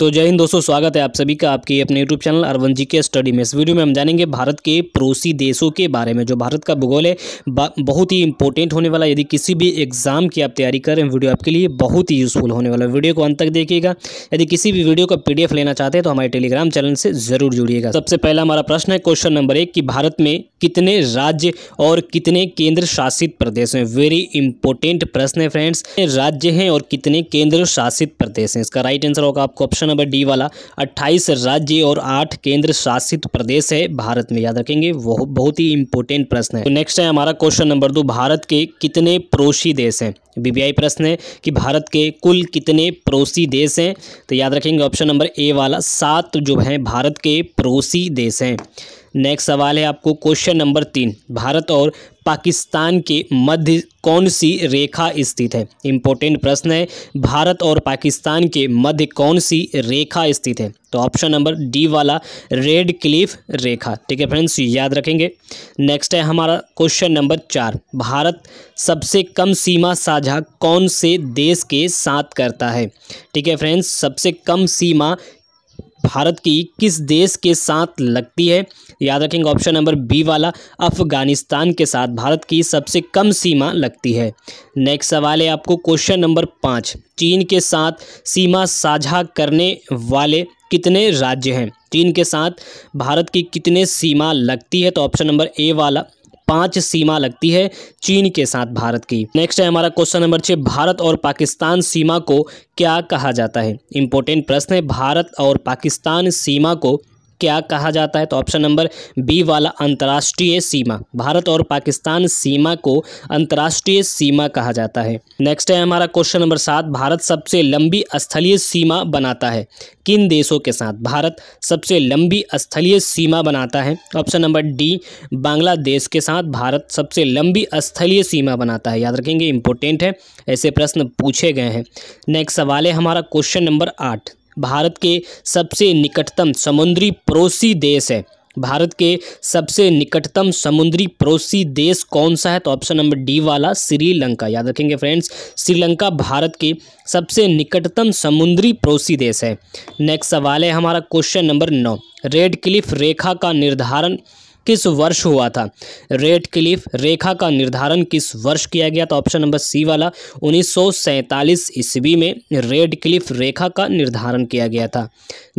तो जय हिंद दोस्तों स्वागत है आप सभी का आपके अपने यूट्यूब चैनल अरवन जी के स्टडी में इस वीडियो में हम जानेंगे भारत के पड़ोसी देशों के बारे में जो भारत का भूगोल है बहुत ही इंपॉर्टेंट होने वाला यदि किसी भी एग्जाम की आप तैयारी कर रहे हैं वीडियो आपके लिए बहुत ही यूज़फुल होने वाला है वीडियो को अंत तक देखिएगा यदि किसी भी वीडियो का पी लेना चाहते हैं तो हमारे टेलीग्राम चैनल से जरूर जुड़िएगा सबसे पहला हमारा प्रश्न है क्वेश्चन नंबर एक कि भारत में कितने राज्य और कितने केंद्र शासित प्रदेश हैं वेरी इंपॉर्टेंट प्रश्न है फ्रेंड्स राज्य हैं और कितने केंद्र शासित प्रदेश हैं इसका राइट आंसर होगा आपको ऑप्शन ऑप्शन नंबर डी वाला अट्ठाईस राज्य और आठ केंद्र शासित प्रदेश है भारत में याद रखेंगे वो बहुत ही इंपॉर्टेंट प्रश्न है तो नेक्स्ट है हमारा क्वेश्चन नंबर दो भारत के कितने पड़ोसी देश हैं बीबीआई प्रश्न है कि भारत के कुल कितने पड़ोसी देश हैं तो याद रखेंगे ऑप्शन नंबर ए वाला सात जो है भारत के पड़ोसी देश हैं नेक्स्ट सवाल है आपको क्वेश्चन नंबर तीन भारत और पाकिस्तान के मध्य कौन सी रेखा स्थित है इंपॉर्टेंट प्रश्न है भारत और पाकिस्तान के मध्य कौन सी रेखा स्थित है तो ऑप्शन नंबर डी वाला रेड क्लिफ रेखा ठीक है फ्रेंड्स याद रखेंगे नेक्स्ट है हमारा क्वेश्चन नंबर चार भारत सबसे कम सीमा साझा कौन से देश के साथ करता है ठीक है फ्रेंड्स सबसे कम सीमा भारत की किस देश के साथ लगती है याद रखेंगे ऑप्शन नंबर बी वाला अफगानिस्तान के साथ भारत की सबसे कम सीमा लगती है नेक्स्ट सवाल है आपको क्वेश्चन नंबर पाँच चीन के साथ सीमा साझा करने वाले कितने राज्य हैं चीन के साथ भारत की कितने सीमा लगती है तो ऑप्शन नंबर ए वाला पांच सीमा लगती है चीन के साथ भारत की नेक्स्ट है हमारा क्वेश्चन नंबर छह भारत और पाकिस्तान सीमा को क्या कहा जाता है इंपोर्टेंट प्रश्न है भारत और पाकिस्तान सीमा को क्या कहा जाता है तो ऑप्शन नंबर बी वाला अंतर्राष्ट्रीय सीमा भारत और पाकिस्तान सीमा को अंतर्राष्ट्रीय सीमा कहा जाता है नेक्स्ट है हमारा क्वेश्चन नंबर सात भारत सबसे लंबी स्थलीय सीमा बनाता है किन देशों के साथ भारत सबसे लंबी स्थलीय सीमा बनाता है ऑप्शन नंबर डी बांग्लादेश के साथ भारत सबसे लंबी स्थलीय सीमा बनाता है याद रखेंगे इंपॉर्टेंट है ऐसे प्रश्न पूछे गए हैं नेक्स्ट सवाल है हमारा क्वेश्चन नंबर आठ भारत के सबसे निकटतम समुद्री पड़ोसी देश है भारत के सबसे निकटतम समुद्री पड़ोसी देश कौन सा है तो ऑप्शन नंबर डी वाला श्रीलंका याद रखेंगे फ्रेंड्स श्रीलंका भारत के सबसे निकटतम समुद्री पड़ोसी देश है नेक्स्ट सवाल है हमारा क्वेश्चन नंबर नौ रेड क्लिफ रेखा का निर्धारण किस वर्ष हुआ था रेड क्लिफ रेखा का निर्धारण किस वर्ष किया गया था ऑप्शन नंबर सी वाला उन्नीस ईस्वी में रेड क्लिफ रेखा का निर्धारण किया गया था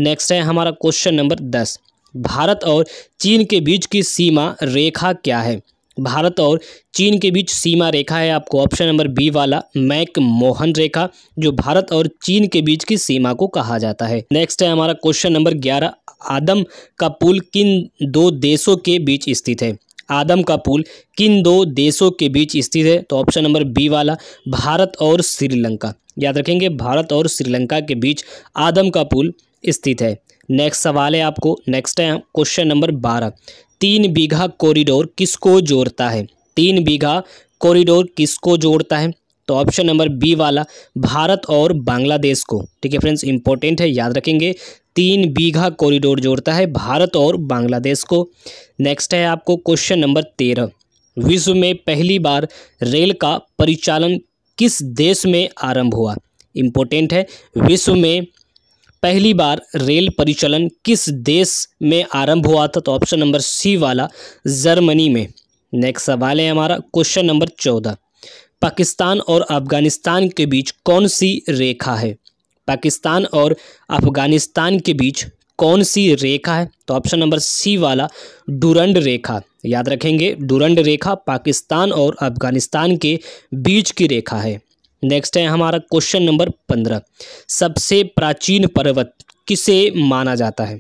नेक्स्ट है हमारा क्वेश्चन नंबर दस भारत और चीन के बीच की सीमा रेखा क्या है भारत और चीन के बीच सीमा रेखा है आपको ऑप्शन नंबर बी वाला मैक मोहन रेखा जो भारत और चीन के बीच की सीमा को कहा जाता है नेक्स्ट है हमारा क्वेश्चन नंबर ग्यारह आदम का पुल किन दो देशों के बीच स्थित है आदम का पुल किन दो देशों के बीच स्थित है तो ऑप्शन नंबर बी वाला भारत और श्रीलंका याद रखेंगे भारत और श्रीलंका के बीच आदम का पुल स्थित है नेक्स्ट सवाल है आपको नेक्स्ट है क्वेश्चन नंबर बारह तीन बीघा कॉरिडोर किसको जोड़ता है तीन बीघा कॉरिडोर किसको जोड़ता है तो ऑप्शन नंबर बी वाला भारत और बांग्लादेश को ठीक है फ्रेंड्स इंपॉर्टेंट है याद रखेंगे तीन बीघा कॉरिडोर जोड़ता है भारत और बांग्लादेश को नेक्स्ट है आपको क्वेश्चन नंबर तेरह विश्व में पहली बार रेल का परिचालन किस देश में आरंभ हुआ इम्पोर्टेंट है विश्व में पहली बार रेल परिचालन किस देश में आरंभ हुआ था तो ऑप्शन नंबर सी वाला जर्मनी में नेक्स्ट सवाल है हमारा क्वेश्चन नंबर चौदह पाकिस्तान और अफगानिस्तान के बीच कौन सी रेखा है पाकिस्तान और अफगानिस्तान के बीच कौन सी रेखा है तो ऑप्शन नंबर सी वाला डुरंड रेखा याद रखेंगे डुरंड रेखा पाकिस्तान और अफगानिस्तान के बीच की रेखा है नेक्स्ट है हमारा क्वेश्चन नंबर पंद्रह सबसे प्राचीन पर्वत किसे माना जाता है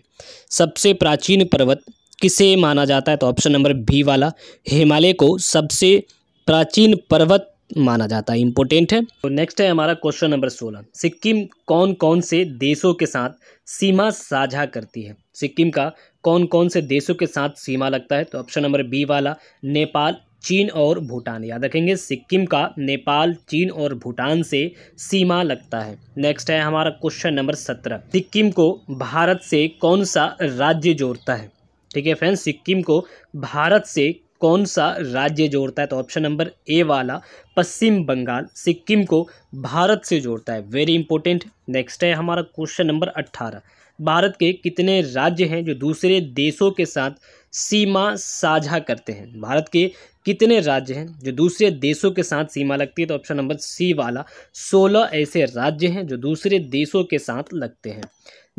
सबसे प्राचीन पर्वत किसे माना जाता है तो ऑप्शन नंबर बी वाला हिमालय को सबसे प्राचीन पर्वत माना जाता है इंपॉर्टेंट है तो नेक्स्ट है हमारा क्वेश्चन नंबर सोलह सिक्किम कौन कौन से देशों के साथ सीमा साझा करती है सिक्किम का कौन कौन से देशों के साथ सीमा लगता है तो ऑप्शन नंबर बी वाला नेपाल चीन और भूटान याद रखेंगे सिक्किम का नेपाल चीन और भूटान से सीमा लगता है नेक्स्ट है हमारा क्वेश्चन नंबर सत्रह सिक्किम को भारत से कौन सा राज्य जोड़ता है ठीक है फ्रेंड्स सिक्किम को भारत से कौन सा राज्य जोड़ता है तो ऑप्शन नंबर ए वाला पश्चिम बंगाल सिक्किम को भारत से जोड़ता है वेरी इंपॉर्टेंट नेक्स्ट है हमारा क्वेश्चन नंबर अट्ठारह भारत के कितने राज्य हैं जो दूसरे देशों के साथ सीमा साझा करते हैं भारत के कितने राज्य हैं जो दूसरे देशों के साथ सीमा लगती है तो ऑप्शन नंबर सी वाला सोलह ऐसे राज्य हैं जो दूसरे देशों के साथ लगते हैं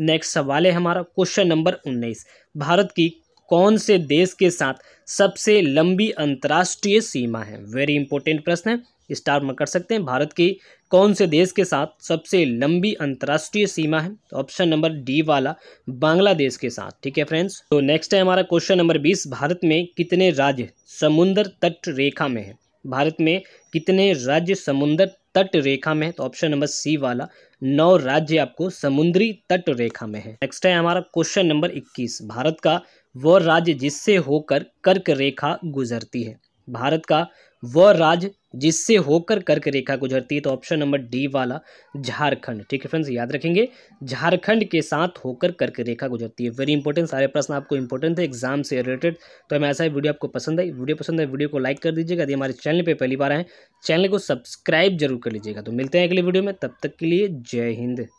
नेक्स्ट सवाल है हमारा क्वेश्चन नंबर उन्नीस भारत की कौन से देश के साथ सबसे लंबी अंतर्राष्ट्रीय सीमा है वेरी इंपॉर्टेंट प्रश्न है स्टार मार्क कर सकते हैं भारत की कौन से देश के साथ सबसे लंबी अंतर्राष्ट्रीय सीमा है तो ऑप्शन नंबर डी वाला बांग्लादेश के साथ ठीक है फ्रेंड्स तो नेक्स्ट है हमारा क्वेश्चन नंबर बीस भारत में कितने राज्य समुन्द्र तट रेखा में है भारत में कितने राज्य समुन्द्र तट रेखा में है तो ऑप्शन नंबर सी वाला नौ राज्य आपको समुद्री तट रेखा में है नेक्स्ट है हमारा क्वेश्चन नंबर 21 भारत का वो राज्य जिससे होकर कर्क रेखा गुजरती है भारत का वह राज्य जिससे होकर कर्क रेखा गुजरती है तो ऑप्शन नंबर डी वाला झारखंड ठीक है फ्रेंड्स याद रखेंगे झारखंड के साथ होकर कर्क रेखा गुजरती है वेरी इंपॉर्टेंट सारे प्रश्न आपको इंपॉर्टेंट थे एग्जाम से रिलेटेड तो हमें ऐसा ही वीडियो आपको पसंद आई वीडियो पसंद है वीडियो को लाइक कर दीजिएगा यदि हमारे चैनल पर पहली बार आए चैनल को सब्सक्राइब जरूर कर लीजिएगा तो मिलते हैं अगले वीडियो में तब तक के लिए जय हिंद